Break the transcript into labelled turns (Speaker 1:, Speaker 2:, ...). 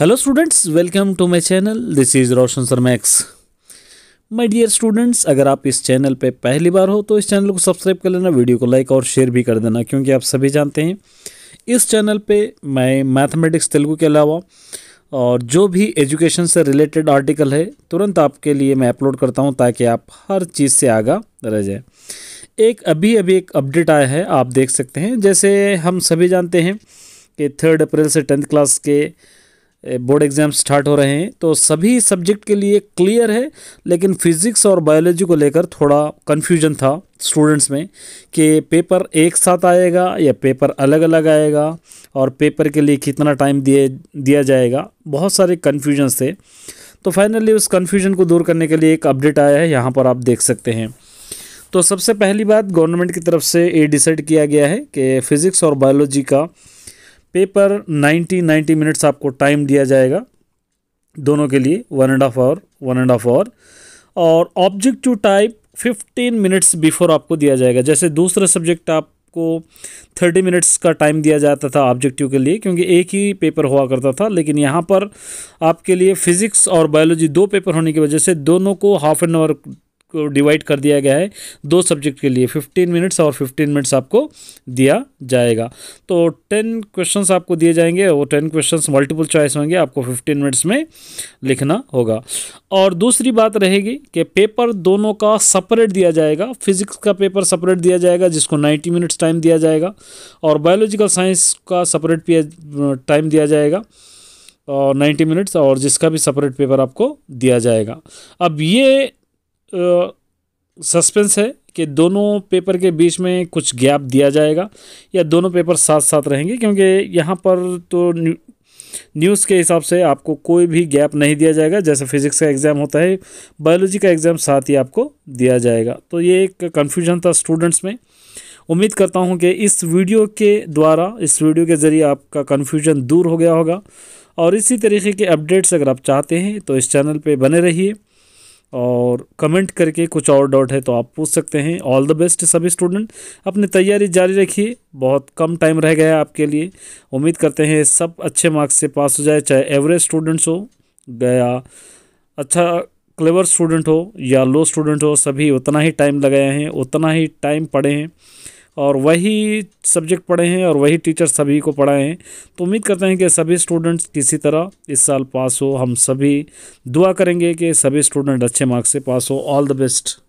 Speaker 1: hello students welcome to my channel this is Roshan sir max my dear students अगर आप इस channel पे पहली बार हो तो इस चैनल को सब्सक्राइब कर लेना वीडियो को लाइक और शेयर भी कर देना क्योंकि आप सभी जानते हैं इस चैनल पे मैं मैथमेटिक्स तेलुगू के अलावा और जो भी एजुकेशन से रिलेटेड आर्टिकल है तुरंत आपके लिए मैं अपलोड करता हूँ ताकि आप हर चीज़ से आगा रह जाए एक अभी अभी एक अपडेट आया है आप देख सकते हैं जैसे हम सभी जानते हैं कि थर्ड अप्रैल से टेंथ क्लास के बोर्ड एग्ज़ाम स्टार्ट हो रहे हैं तो सभी सब्जेक्ट के लिए क्लियर है लेकिन फिज़िक्स और बायोलॉजी को लेकर थोड़ा कन्फ्यूजन था स्टूडेंट्स में कि पेपर एक साथ आएगा या पेपर अलग अलग आएगा और पेपर के लिए कितना टाइम दिए दिया जाएगा बहुत सारे कन्फ्यूजन्स थे तो फाइनली उस कन्फ्यूजन को दूर करने के लिए एक अपडेट आया है यहाँ पर आप देख सकते हैं तो सबसे पहली बात गवर्नमेंट की तरफ से ये डिसाइड किया गया है कि फ़िज़िक्स और बायोलॉजी का पेपर 90 90 मिनट्स आपको टाइम दिया जाएगा दोनों के लिए one and half hour one and half hour और object to type 15 minutes before आपको दिया जाएगा जैसे दूसरा सब्जेक्ट आपको 30 मिनट्स का टाइम दिया जाता था ऑब्जेक्टिव के लिए क्योंकि एक ही पेपर हुआ करता था लेकिन यहाँ पर आपके लिए फिज़िक्स और बायोलॉजी दो पेपर होने की वजह से दोनों को हाफ एन आवर को डिवाइड कर दिया गया है दो सब्जेक्ट के लिए फिफ्टीन मिनट्स और फिफ्टीन मिनट्स आपको दिया जाएगा तो टेन क्वेश्चंस आपको दिए जाएंगे वो टेन क्वेश्चंस मल्टीपल चॉइस होंगे आपको फिफ्टीन मिनट्स में लिखना होगा और दूसरी बात रहेगी कि पेपर दोनों का सेपरेट दिया जाएगा फिजिक्स का पेपर सेपरेट दिया जाएगा जिसको नाइन्टी मिनट्स टाइम दिया जाएगा और बायोलॉजिकल साइंस का सपरेट टाइम दिया जाएगा और नाइन्टी मिनट्स और जिसका भी सेपरेट पेपर आपको दिया जाएगा अब ये सस्पेंस है कि दोनों पेपर के बीच में कुछ गैप दिया जाएगा या दोनों पेपर साथ साथ रहेंगे क्योंकि यहाँ पर तो न्यूज़ के हिसाब से आपको कोई भी गैप नहीं दिया जाएगा जैसे फिज़िक्स का एग्ज़ाम होता है बायोलॉजी का एग्ज़ाम साथ ही आपको दिया जाएगा तो ये एक कन्फ्यूजन था स्टूडेंट्स में उम्मीद करता हूँ कि इस वीडियो के द्वारा इस वीडियो के ज़रिए आपका कन्फ्यूजन दूर हो गया होगा और इसी तरीके के अपडेट्स अगर आप चाहते हैं तो इस चैनल पर बने रहिए और कमेंट करके कुछ और डाउट है तो आप पूछ सकते हैं ऑल द बेस्ट सभी स्टूडेंट अपनी तैयारी जारी रखिए बहुत कम टाइम रह गया आपके लिए उम्मीद करते हैं सब अच्छे मार्क्स से पास हो जाए चाहे एवरेज स्टूडेंट्स हो गया अच्छा क्लेवर स्टूडेंट हो या लो स्टूडेंट हो सभी उतना ही टाइम लगाए हैं उतना ही टाइम पढ़े हैं और वही सब्जेक्ट पढ़े हैं और वही टीचर सभी को पढ़ाए हैं तो उम्मीद करते हैं कि सभी स्टूडेंट्स किसी तरह इस साल पास हो हम सभी दुआ करेंगे कि सभी स्टूडेंट अच्छे मार्क्स से पास हो ऑल द बेस्ट